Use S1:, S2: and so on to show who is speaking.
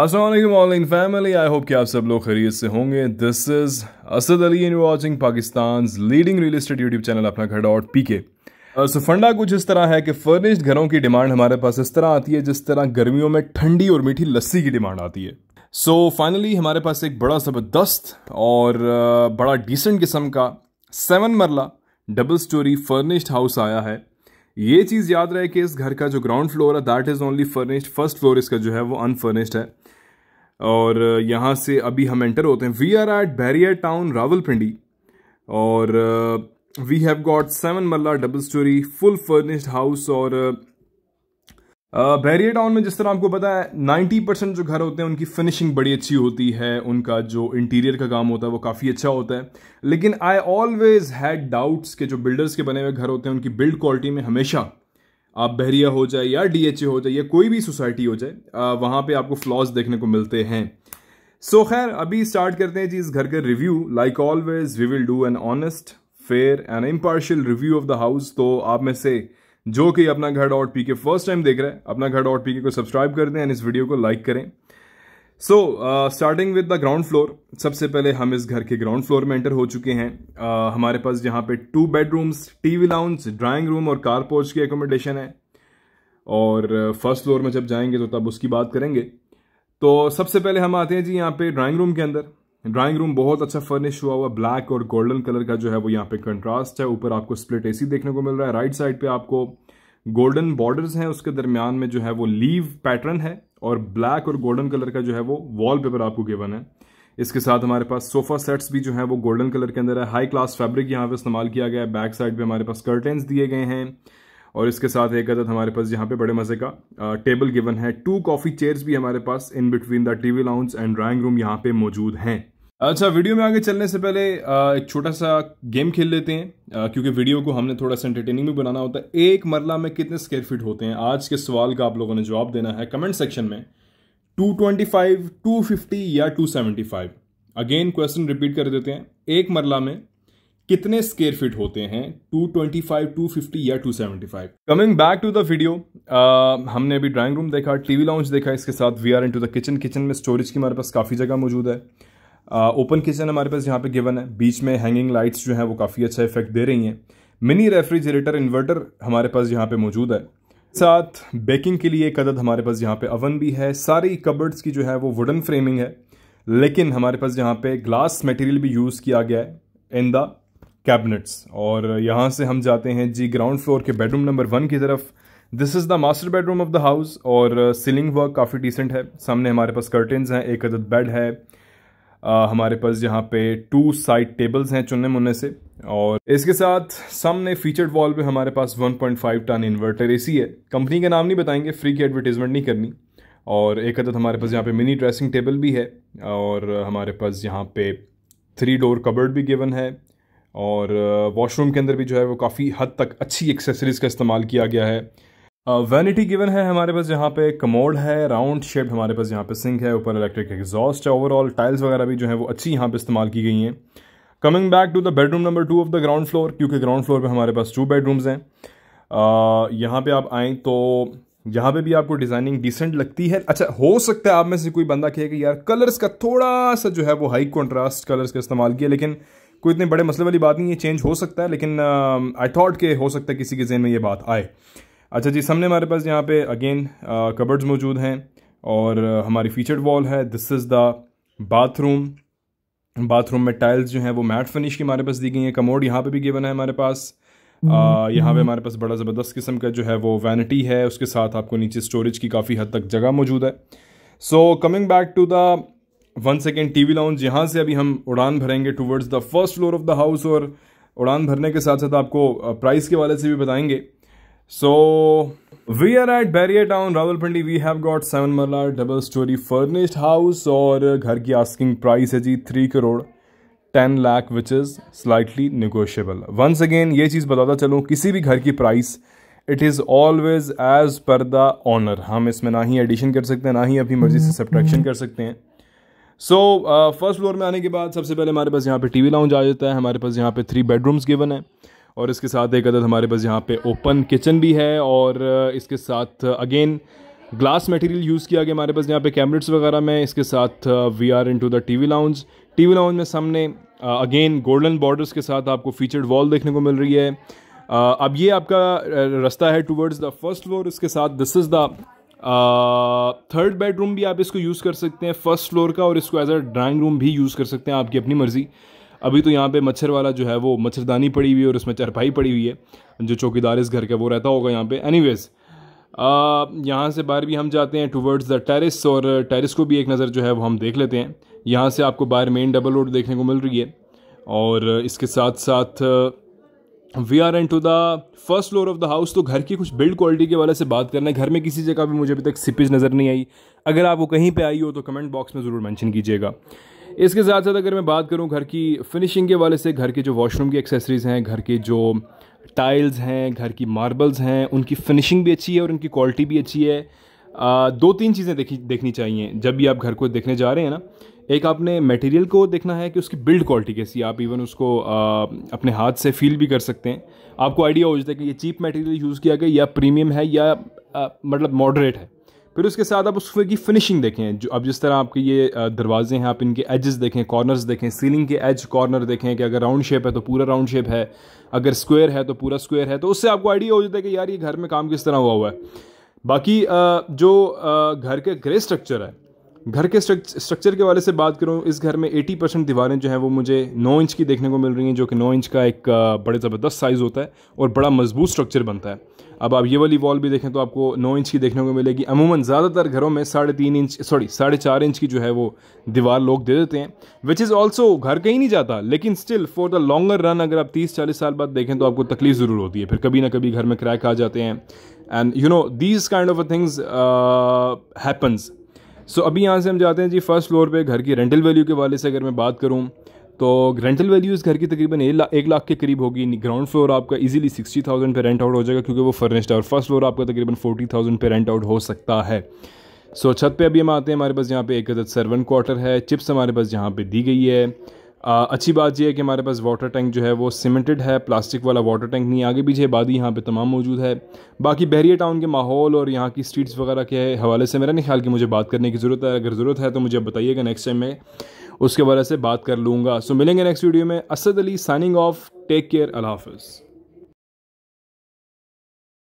S1: Aslam online family I hope कि आप सब लोग खरीद से होंगे this is Asad Ali in watching Pakistan leading real estate YouTube channel Apna Ghar dot P के सो फंडा कुछ इस तरह है कि फर्निश्ड घरों की डिमांड हमारे पास इस तरह आती है जिस तरह गर्मियों में ठंडी और मीठी लस्सी की डिमांड आती है सो so, फाइनली हमारे पास एक बड़ा ज़बरदस्त और uh, बड़ा डिसेंट किस्म का सेवन मरला डबल स्टोरी फर्निश्ड हाउस आया है ये चीज़ याद रहे कि इस घर का जो ग्राउंड फ्लोर है that is only furnished first floor इसका जो है वो अनफर्निश्ड है और यहाँ से अभी हम एंटर होते हैं we are at Bahria Town Rawalpindi और we have got seven marla double story full furnished house और uh, बहरिया टाउन में जिस तरह आपको पता है नाइन्टी परसेंट जो घर होते हैं उनकी फिनिशिंग बड़ी अच्छी होती है उनका जो इंटीरियर का काम होता है वो काफ़ी अच्छा होता है लेकिन आई ऑलवेज हैड डाउट्स के जो बिल्डर्स के बने हुए घर होते हैं उनकी बिल्ड क्वालिटी में हमेशा आप बहरिया हो जाए या डी हो जाए या कोई भी सोसाइटी हो जाए वहाँ पर आपको फ्लॉज देखने को मिलते हैं सो so, खैर अभी स्टार्ट करते हैं जी इस घर का review like always we will do an honest fair and impartial review of the house तो आप में से जो कि Apna Ghar dot P K first time देख रहे हैं अपना घर डॉट पी के को सब्सक्राइब कर दें एंड इस वीडियो को लाइक करें so starting with the ground floor सबसे पहले हम इस घर के ग्राउंड फ्लोर में एंटर हो चुके हैं uh, हमारे पास यहाँ पे two bedrooms TV lounge drawing room और कार पोर्च की एकोमोडेशन है और फर्स्ट uh, फ्लोर में जब जाएंगे तो तब उसकी बात करेंगे तो सबसे पहले हम आते हैं जी यहाँ पे ड्राइंग रूम के अंदर ड्राइंग रूम बहुत अच्छा फर्निश हुआ हुआ ब्लैक और गोल्डन कलर का जो है वो यहाँ पे कंट्रास्ट है ऊपर आपको स्प्लिट एसी देखने को मिल रहा है राइट साइड पे आपको गोल्डन बॉर्डर्स हैं उसके दरमियान में जो है वो लीव पैटर्न है और ब्लैक और गोल्डन कलर का जो है वो वॉलपेपर आपको गिवन है इसके साथ हमारे पास सोफा सेट्स भी जो है वो गोल्डन कलर के अंदर है हाई क्लास फैब्रिक यहाँ पे इस्तेमाल किया गया है बैक साइड पे हमारे पास कर्टेंस दिए गए हैं और इसके साथ एक अदद हमारे पास यहाँ पे बड़े मज़े का आ, टेबल गिवन है टू कॉफ़ी चेयर्स भी हमारे पास in between the TV lounge and drawing room यहाँ पे मौजूद हैं अच्छा वीडियो में आगे चलने से पहले एक छोटा सा गेम खेल लेते हैं क्योंकि वीडियो को हमने थोड़ा सा एंटरटेनिंग भी बनाना होता है एक मरला में कितने स्क्वेयर फीट होते हैं आज के सवाल का आप लोगों ने जवाब देना है कमेंट सेक्शन में 225, 250 या 275 अगेन क्वेश्चन रिपीट कर देते हैं एक मरला में कितने स्केयर फिट होते हैं 225, 250 या 275? Coming back to the video हमने अभी ड्राइंग रूम देखा टीवी लाउंज देखा इसके साथ we are into the kitchen kitchen में स्टोरेज की हमारे पास काफ़ी जगह मौजूद है ओपन किचन हमारे पास यहाँ पे गिवन है बीच में हैंगिंग लाइट्स जो हैं वो काफ़ी अच्छा इफेक्ट दे रही हैं मिनी रेफ्रिजरेटर इन्वर्टर हमारे पास यहाँ पे मौजूद है साथ बेकिंग के लिए एक अदद हमारे पास यहाँ पे अवन भी है सारी कबर्ड्स की जो है वो वुडन फ्रेमिंग है लेकिन हमारे पास यहाँ पे ग्लास मटेरियल भी यूज़ किया गया है इन द कैबिनेट्स और यहाँ से हम जाते हैं जी ग्राउंड फ्लोर के बेडरूम नंबर वन की तरफ this is the master bedroom of the house और सीलिंग वर्क काफ़ी डिसेंट है सामने हमारे पास कर्टेंस हैं एक अदद बेड है आ, हमारे पास यहाँ पे टू साइड टेबल्स हैं चुनने मुन्ने से और इसके साथ सामने फीचर्ड वॉल पे हमारे पास 1.5 टन इन्वर्टर एसी है कंपनी का नाम नहीं बताएंगे फ्री की एडवर्टीजमेंट नहीं करनी और एक अदद हमारे पास यहाँ पे मिनी ड्रेसिंग टेबल भी है और हमारे पास यहाँ पे थ्री डोर कबर्ड भी गिवन है और वॉशरूम के अंदर भी जो है वो काफ़ी हद तक अच्छी एक्सेसरीज़ का इस्तेमाल किया गया है वैनिटी uh, गिवन है हमारे पास यहाँ पे कमोड है राउंड शेप हमारे पास यहाँ पे सिंक है ऊपर इलेक्ट्रिक एग्जॉस्ट है ओवरऑल टाइल्स वगैरह भी जो है वो अच्छी यहाँ पे इस्तेमाल की गई हैं coming back to the bedroom number two of the ground floor क्योंकि ग्राउंड फ्लोर पे हमारे पास टू बेडरूम्स हैं uh, यहाँ पे आप आएँ तो यहाँ पे भी आपको डिज़ाइनिंग डिसेंट लगती है अच्छा हो सकता है आप में से कोई बंदा कहे कि यार कलर्स का थोड़ा सा जो है वो हाई कॉन्ट्रास्ट कलर्स का इस्तेमाल किया लेकिन कोई इतने बड़े मसले वाली बात नहीं है चेंज हो सकता है लेकिन आई uh, थॉट के हो सकता है किसी के जेन में ये बात आए अच्छा जी सामने हमारे पास यहाँ पे अगेन कबर्ड्स uh, मौजूद हैं और uh, हमारी फीचर्ड वॉल है this is the bathroom bathroom में टाइल्स जो हैं वो मैट फिनिश की हमारे पास दी गई हैं कमोड यहाँ पे भी गिवन है हमारे पास uh, हम्म, यहाँ पे हम्म। हमारे पास बड़ा ज़बरदस्त किस्म का जो है वो वैनिटी है उसके साथ आपको नीचे स्टोरेज की काफ़ी हद तक जगह मौजूद है so coming back to the one second T V lounge यहाँ से अभी हम उड़ान भरेंगे towards the first floor of the house और उड़ान भरने के साथ साथ आपको प्राइस के वाले से भी बताएंगे So we are at Barrier Town, Rawalpindi. We have got seven marla double story furnished house और घर की asking price है जी three crore ten lakh which is slightly negotiable once again ये चीज़ बताता चलूँ किसी भी घर की price it is always as per the owner हम इसमें ना ही एडिशन कर सकते हैं ना ही अपनी मर्ज़ी से सब्ट्रैक्शन हम्म, हम्म। कर सकते हैं सो फर्स्ट फ्लोर में आने के बाद सबसे पहले हमारे पास यहाँ पे टीवी लाउंज आ जाता है हमारे पास यहाँ पे थ्री बेडरूम्स गिवन है और इसके साथ एक अदद हमारे पास यहाँ पे ओपन किचन भी है और इसके साथ अगेन ग्लास मटेरियल यूज़ किया गया हमारे पास यहाँ पे कैबिनेट्स वगैरह में इसके साथ we are into the T V lounge T V lounge में सामने अगेन गोल्डन बॉर्डर्स के साथ आपको फीचर्ड वॉल देखने को मिल रही है uh, अब ये आपका रास्ता है टूवर्ड्स द फर्स्ट फ्लोर इसके साथ this is the third bedroom भी आप इसको यूज़ कर सकते हैं फर्स्ट फ्लोर का और इसको एज अ ड्राइंग रूम भी यूज़ कर सकते हैं आपकी अपनी मर्ज़ी अभी तो यहाँ पे मच्छर वाला जो है वो मच्छरदानी पड़ी हुई है और उसमें चरपाई पड़ी हुई है जो चौकीदार इस घर का वो रहता होगा यहाँ पे एनीवेज़ यहाँ से बाहर भी हम जाते हैं टूवर्ड्स द टेरिस और टेरिस को भी एक नज़र जो है वो हम देख लेते हैं यहाँ से आपको बाहर मेन डबल रोड देखने को मिल रही है और इसके साथ साथ we are into the first floor of the house तो घर की कुछ बिल्ड क्वालिटी के वाले से बात करना है घर में किसी जगह भी मुझे अभी तक सिपिज नज़र नहीं आई अगर आप वो कहीं पे आई हो तो कमेंट बॉक्स में ज़रूर मेंशन कीजिएगा इसके साथ साथ अगर मैं बात करूँ घर की फिनिशिंग के वाले से घर के जो वॉशरूम की एक्सेसरीज़ हैं घर के जो टाइल्स हैं घर की मार्बल्स हैं उनकी फिनिशिंग भी अच्छी है और उनकी क्वालिटी भी अच्छी है आ, दो तीन चीज़ें देखी देखनी चाहिए जब भी आप घर को देखने जा रहे हैं ना एक आपने मटेरियल को देखना है कि उसकी बिल्ड क्वालिटी कैसी है आप इवन उसको आ, अपने हाथ से फील भी कर सकते हैं आपको आइडिया हो जाता है कि ये चीप मटेरियल यूज़ किया गया या प्रीमियम है या आ, मतलब मॉडरेट है फिर उसके साथ आप उसमें की फिनिशिंग देखें जो अब जिस तरह आपके ये दरवाजे हैं आप इनके एजेस देखें कॉर्नर्स देखें सीलिंग के एज कॉर्नर देखें कि अगर राउंड शेप है तो पूरा राउंड शेप है अगर स्क्वायर है तो पूरा स्क्वायर है तो उससे आपको आइडिया हो जाता है कि यार ये घर में काम किस तरह हुआ हुआ है बाकी जो घर के ग्रे स्ट्रक्चर है घर के स्ट्रक्चर के वाले से बात करूँ इस घर में 80 परसेंट दीवारें जो हैं वो मुझे 9 इंच की देखने को मिल रही हैं जो कि 9 इंच का एक बड़े ज़बरदस्त साइज़ होता है और बड़ा मजबूत स्ट्रक्चर बनता है अब आप ये वाली वॉल भी देखें तो आपको 9 इंच की देखने को मिलेगी अमूमन ज़्यादातर घरों में साढ़े तीन इंच सॉरी साढ़े चार इंच की जो है वो दीवार लोग दे देते हैं विच इज़ ऑल्सो घर कहीं नहीं जाता लेकिन still for the longer run अगर आप तीस चालीस साल बाद देखें तो आपको तकलीफ ज़रूर होती है फिर कभी ना कभी घर में क्रैक आ जाते हैं and you know these kind of things happens so अभी यहाँ से हम जाते हैं जी फर्स्ट फ्लोर पे घर की रेंटल वैल्यू के वाले से अगर मैं बात करूँ तो रेंटल वैल्यू इस घर की तकरीबन एक लाख के करीब होगी ग्राउंड फ्लोर आपका इजीली सिक्सटी थाउजेंड पर रेंट आउट हो जाएगा क्योंकि वो फर्निश्ड है और फर्स्ट फ्लोर आपका तकरीबन फोर्टी थाउजेंड पर रेंट आउट हो सकता है सो so, छत पे अभी हम आते हैं हमारे पास यहाँ पे एक अदद सर्वन क्वार्टर है चिप्स हमारे पास यहाँ पे दी गई है अच्छी बात यह है कि हमारे पास वाटर टैंक जो है वो सीमेंटेड है प्लास्टिक वाला वाटर टैंक नहीं आगे पीछे आबादी यहाँ पे तमाम मौजूद है बाकी बहरिया टाउन के माहौल और यहाँ की स्ट्रीट्स वगैरह के हवाले से मेरा नहीं ख्याल कि मुझे बात करने की ज़रूरत है अगर ज़रूरत है तो मुझे बताइएगा नेक्स्ट टाइम में उसके बारे से बात कर लूँगा सो मिलेंगे नेक्स्ट वीडियो में Asad Ali signing off take care अल्लाह